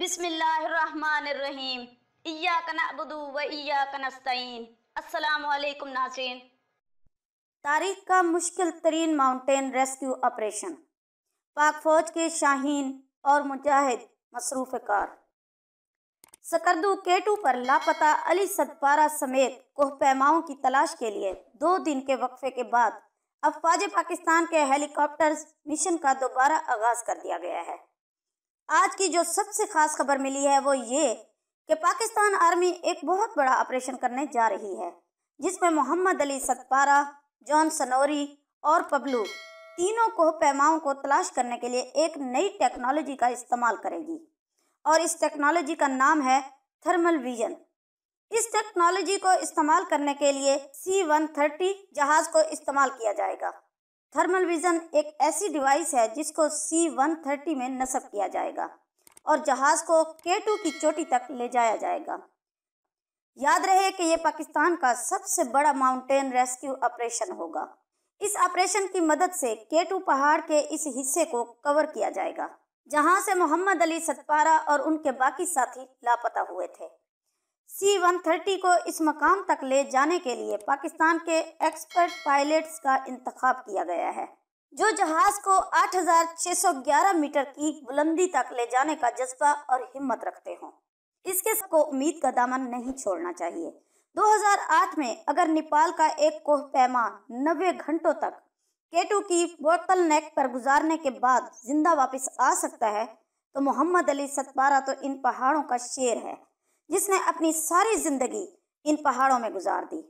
بسم اللہ الرحمن الرحیم ایاک و ایاک نستعین السلام علیکم ناظرین تاریخ کا مشکل ترین ماؤنٹین ریسکیو آپریشن پاک فوج کے شاہین اور مجاہد مصروف کار سکردو کیٹو پر لاپتہ علی صدپارہ سمیت کوہ پیماؤں کی تلاش کے لیے دو دن کے وقفے کے بعد افواج پاکستان کے ہیلی مشن کا دوبارہ آغاز کر دیا گیا ہے آج کی جو سب سے خاص خبر ملی ہے وہ یہ کہ پاکستان آرمی ایک بہت بڑا آپریشن کرنے جا رہی ہے جس میں محمد علی ستپارہ جان سنوری اور پبلو تینوں کو پیماؤں کو تلاش کرنے کے لیے ایک نئی ٹیکنالوجی کا استعمال کرے گی اور اس ٹیکنالوجی کا نام ہے تھرمل ویژن اس ٹیکنالوجی کو استعمال کرنے کے لیے سی ون تھرٹی جہاز کو استعمال کیا جائے گا تھرمل ایک ایسی ڈیوائس ہے جس کو سی ون تھرٹی میں نصب کیا جائے گا اور جہاز کو کے ٹو کی چوٹی تک لے جایا جائے گا یاد رہے کہ یہ پاکستان کا سب سے بڑا ماؤنٹین ریسکیو آپریشن ہوگا اس آپریشن کی مدد سے کے ٹو پہاڑ کے اس حصے کو کور کیا جائے گا جہاں سے محمد علی ستپارہ اور ان کے باقی ساتھی لاپتہ ہوئے تھے سی ون تھرٹی کو اس مقام تک لے جانے کے لیے پاکستان کے ایکسپرٹ پائلٹس کا انتخاب کیا گیا ہے جو جہاز کو آٹھ ہزار چھ سو گیارہ میٹر کی بلندی تک لے جانے کا جذبہ اور ہمت رکھتے ہوں اس کے کو امید کا دامن نہیں چھوڑنا چاہیے دو ہزار آٹھ میں اگر نیپال کا ایک کوہ پیما نوے گھنٹوں تک کیٹو کی بوتل نیک پر گزارنے کے بعد زندہ واپس آ سکتا ہے تو محمد علی ستپارہ تو ان پہاڑوں کا شیر ہے جس نے اپنی ساری زندگی ان پہاڑوں میں گزار دی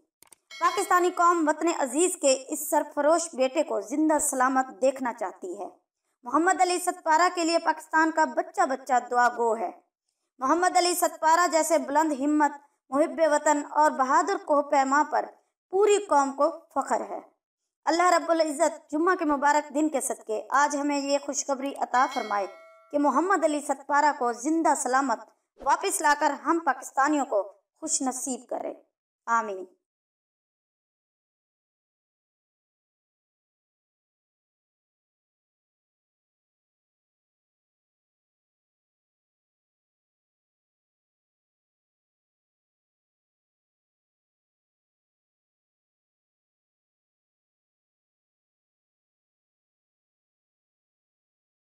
پاکستانی قوم وطن عزیز کے اس سرفروش بیٹے کو زندہ سلامت دیکھنا چاہتی ہے محمد علی ستپارہ کے لیے پاکستان کا بچہ بچہ دعا گو ہے محمد علی ستپارہ جیسے بلند ہمت محب وطن اور بہادر کوہ پیما پر پوری قوم کو فخر ہے اللہ رب العزت جمعہ کے مبارک دن کے صدقے آج ہمیں یہ خوشخبری عطا فرمائے کہ محمد علی ستپارہ کو زندہ سلامت واپس لا کر ہم پاکستانیوں کو خوش نصیب کریں آمین